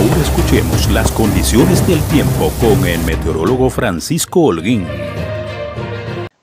Ahora escuchemos las condiciones del tiempo con el meteorólogo Francisco Holguín.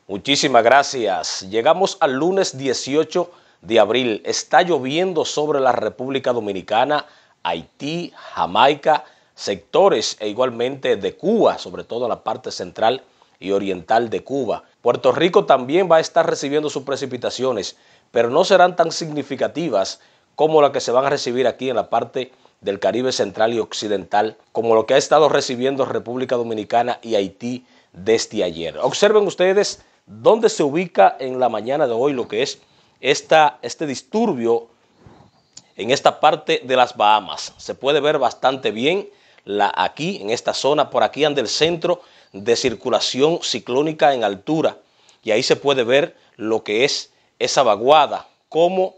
Muchísimas gracias. Llegamos al lunes 18 de abril. Está lloviendo sobre la República Dominicana, Haití, Jamaica, sectores e igualmente de Cuba, sobre todo la parte central y oriental de Cuba. Puerto Rico también va a estar recibiendo sus precipitaciones, pero no serán tan significativas como las que se van a recibir aquí en la parte del Caribe Central y Occidental, como lo que ha estado recibiendo República Dominicana y Haití desde ayer. Observen ustedes dónde se ubica en la mañana de hoy lo que es esta, este disturbio en esta parte de las Bahamas. Se puede ver bastante bien la, aquí, en esta zona, por aquí anda el centro de circulación ciclónica en altura. Y ahí se puede ver lo que es esa vaguada, como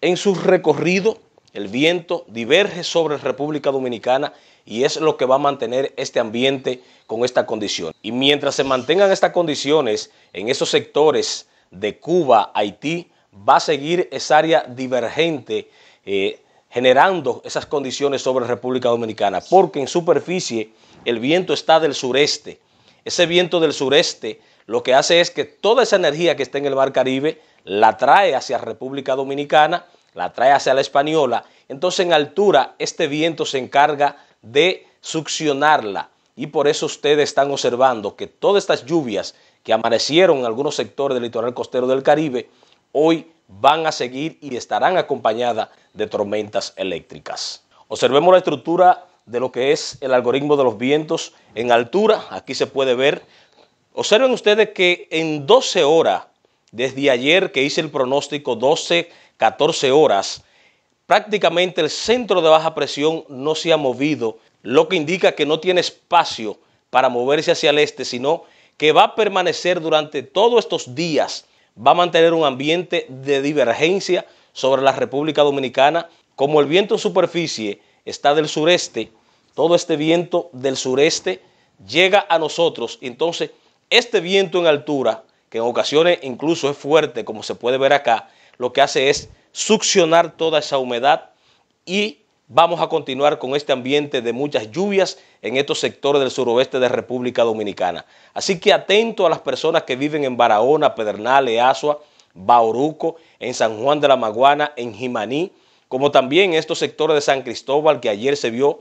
en su recorrido el viento diverge sobre República Dominicana y es lo que va a mantener este ambiente con esta condición. Y mientras se mantengan estas condiciones en esos sectores de Cuba, Haití, va a seguir esa área divergente eh, generando esas condiciones sobre República Dominicana, porque en superficie el viento está del sureste. Ese viento del sureste lo que hace es que toda esa energía que está en el Mar Caribe la trae hacia República Dominicana la trae hacia la española, entonces en altura este viento se encarga de succionarla y por eso ustedes están observando que todas estas lluvias que amanecieron en algunos sectores del litoral costero del Caribe, hoy van a seguir y estarán acompañadas de tormentas eléctricas. Observemos la estructura de lo que es el algoritmo de los vientos en altura. Aquí se puede ver. Observen ustedes que en 12 horas, desde ayer que hice el pronóstico 12 14 horas, prácticamente el centro de baja presión no se ha movido, lo que indica que no tiene espacio para moverse hacia el este, sino que va a permanecer durante todos estos días, va a mantener un ambiente de divergencia sobre la República Dominicana, como el viento en superficie está del sureste, todo este viento del sureste llega a nosotros, entonces este viento en altura, que en ocasiones incluso es fuerte, como se puede ver acá, lo que hace es succionar toda esa humedad y vamos a continuar con este ambiente de muchas lluvias en estos sectores del suroeste de República Dominicana. Así que atento a las personas que viven en Barahona, Pedernales, Asua, Bauruco, en San Juan de la Maguana, en Jimaní, como también estos sectores de San Cristóbal que ayer se vio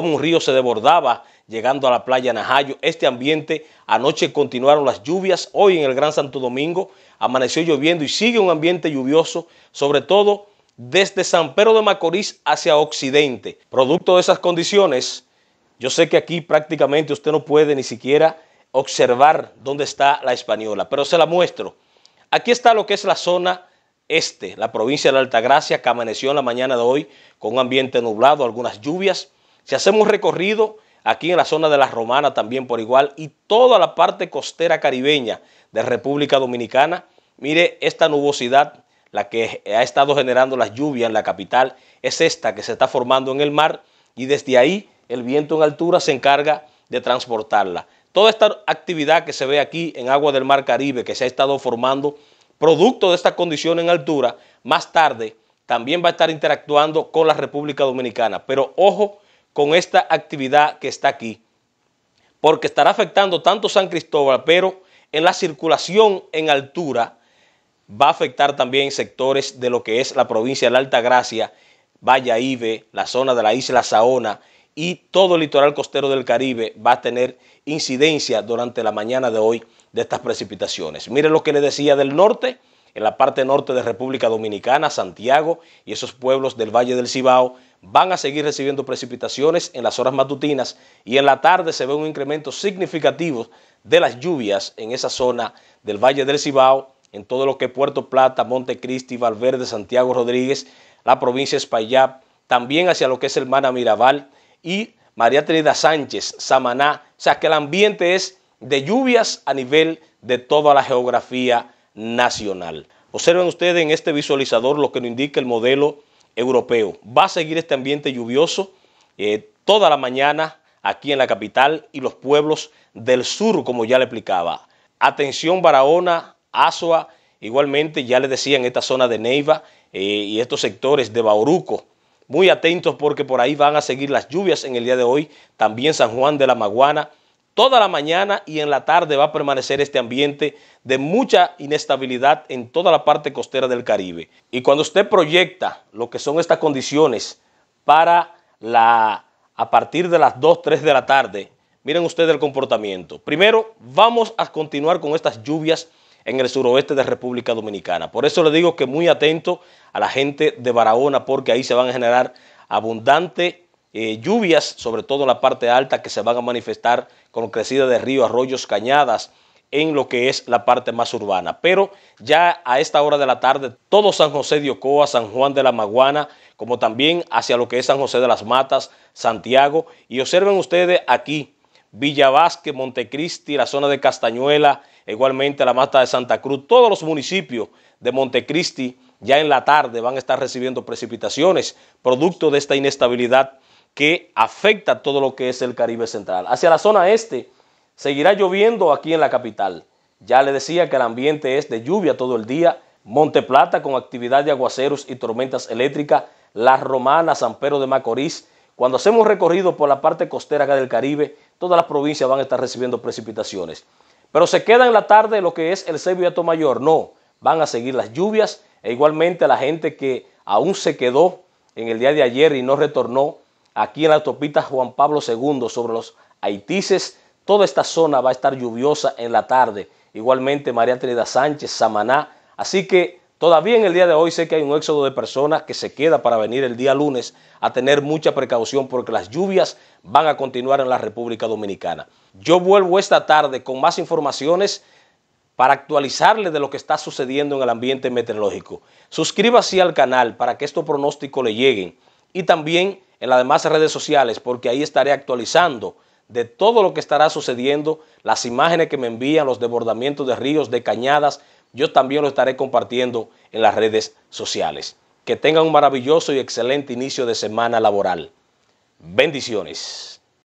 como un río se desbordaba llegando a la playa Najayo. Este ambiente, anoche continuaron las lluvias, hoy en el Gran Santo Domingo amaneció lloviendo y sigue un ambiente lluvioso, sobre todo desde San Pedro de Macorís hacia Occidente. Producto de esas condiciones, yo sé que aquí prácticamente usted no puede ni siquiera observar dónde está la española, pero se la muestro. Aquí está lo que es la zona este, la provincia de la Altagracia, que amaneció en la mañana de hoy con un ambiente nublado, algunas lluvias. Si hacemos recorrido aquí en la zona de la Romana también por igual y toda la parte costera caribeña de República Dominicana, mire esta nubosidad, la que ha estado generando las lluvias en la capital, es esta que se está formando en el mar y desde ahí el viento en altura se encarga de transportarla. Toda esta actividad que se ve aquí en agua del mar Caribe que se ha estado formando, producto de esta condición en altura, más tarde también va a estar interactuando con la República Dominicana. Pero ojo, con esta actividad que está aquí, porque estará afectando tanto San Cristóbal, pero en la circulación en altura va a afectar también sectores de lo que es la provincia de la Alta Gracia, Valle Ibe, la zona de la isla Saona y todo el litoral costero del Caribe va a tener incidencia durante la mañana de hoy de estas precipitaciones. Miren lo que le decía del norte en la parte norte de República Dominicana, Santiago y esos pueblos del Valle del Cibao van a seguir recibiendo precipitaciones en las horas matutinas y en la tarde se ve un incremento significativo de las lluvias en esa zona del Valle del Cibao, en todo lo que Puerto Plata, Montecristi, Valverde, Santiago Rodríguez, la provincia de Espaillat, también hacia lo que es Hermana Mirabal y María Trinidad Sánchez, Samaná. O sea que el ambiente es de lluvias a nivel de toda la geografía nacional. Observen ustedes en este visualizador lo que nos indica el modelo europeo. Va a seguir este ambiente lluvioso eh, toda la mañana aquí en la capital y los pueblos del sur, como ya le explicaba. Atención Barahona, Azua. igualmente ya les decía en esta zona de Neiva eh, y estos sectores de Bauruco. Muy atentos porque por ahí van a seguir las lluvias en el día de hoy. También San Juan de la Maguana, toda la mañana y en la tarde va a permanecer este ambiente de mucha inestabilidad en toda la parte costera del Caribe. Y cuando usted proyecta lo que son estas condiciones para la a partir de las 2, 3 de la tarde, miren ustedes el comportamiento. Primero, vamos a continuar con estas lluvias en el suroeste de República Dominicana. Por eso le digo que muy atento a la gente de Barahona porque ahí se van a generar abundante eh, lluvias, sobre todo en la parte alta, que se van a manifestar con crecida de ríos, arroyos, cañadas en lo que es la parte más urbana. Pero ya a esta hora de la tarde, todo San José de Ocoa, San Juan de la Maguana, como también hacia lo que es San José de las Matas, Santiago, y observen ustedes aquí, Villa Montecristi, la zona de Castañuela, igualmente la Mata de Santa Cruz, todos los municipios de Montecristi ya en la tarde van a estar recibiendo precipitaciones, producto de esta inestabilidad que afecta todo lo que es el Caribe Central. Hacia la zona este seguirá lloviendo aquí en la capital. Ya le decía que el ambiente es de lluvia todo el día. Monte Plata con actividad de aguaceros y tormentas eléctricas. La Romana, San Pedro de Macorís. Cuando hacemos recorrido por la parte costera acá del Caribe, todas las provincias van a estar recibiendo precipitaciones. Pero se queda en la tarde lo que es el Cebio y Mayor. No, van a seguir las lluvias e igualmente la gente que aún se quedó en el día de ayer y no retornó, aquí en la autopista Juan Pablo II sobre los Haitises. Toda esta zona va a estar lluviosa en la tarde. Igualmente María Trinidad Sánchez, Samaná. Así que todavía en el día de hoy sé que hay un éxodo de personas que se queda para venir el día lunes a tener mucha precaución porque las lluvias van a continuar en la República Dominicana. Yo vuelvo esta tarde con más informaciones para actualizarle de lo que está sucediendo en el ambiente meteorológico. Suscríbase al canal para que estos pronósticos le lleguen y también en las demás redes sociales porque ahí estaré actualizando de todo lo que estará sucediendo, las imágenes que me envían, los desbordamientos de ríos, de cañadas, yo también lo estaré compartiendo en las redes sociales. Que tengan un maravilloso y excelente inicio de semana laboral. Bendiciones.